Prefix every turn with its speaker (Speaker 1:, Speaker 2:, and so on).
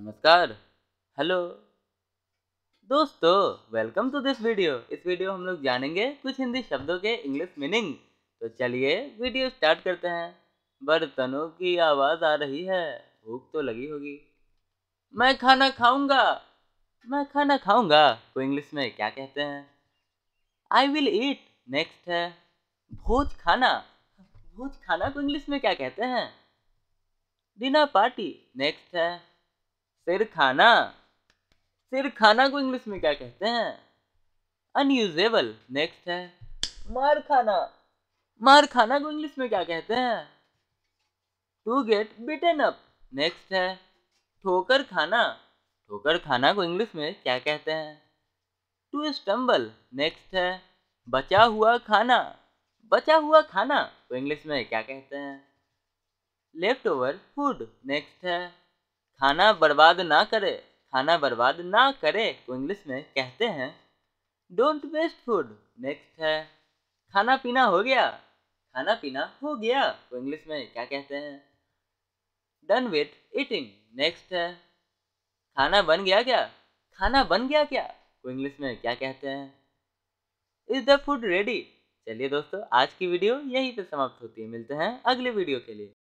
Speaker 1: नमस्कार हेलो दोस्तों welcome to this video इस वीडियो हम लोग जानेंगे कुछ हिंदी शब्दों के इंग्लिश मीनिंग तो चलिए वीडियो स्टार्ट करते हैं बर्तनों की आवाज़ आ रही है भूख तो लगी होगी मैं खाना खाऊंगा मैं खाना खाऊंगा तो इंग्लिश में क्या कहते हैं आई विल ईट नेक्स्ट है भोज खाना भोज खाना को इंग्लिश में क्या कहते हैं डिनर पार्टी नेक्स्ट है सिर खाना सिर खाना को इंग्लिश में क्या कहते हैं अनयूजेबल नेक्स्ट है मार खाना मार खाना को इंग्लिश में क्या कहते हैं to get beaten up next है ठोकर खाना ठोकर खाना को इंग्लिश में क्या कहते हैं टू स्टम्बल नेक्स्ट है बचा हुआ खाना बचा हुआ खाना को इंग्लिश में क्या कहते हैं लेफ्ट ओवर फूड नेक्स्ट है खाना बर्बाद ना करे खाना बर्बाद ना करे को इंग्लिश में कहते हैं डोंट वेस्ट फूड नेक्स्ट है खाना पीना हो गया खाना पीना हो गया को इंग्लिश में क्या कहते हैं डन विथ ईटिंग नेक्स्ट है खाना बन गया क्या खाना बन गया क्या को इंग्लिश में क्या कहते हैं इज द फूड रेडी चलिए दोस्तों आज की वीडियो यहीं पे समाप्त होती है मिलते हैं अगले वीडियो के लिए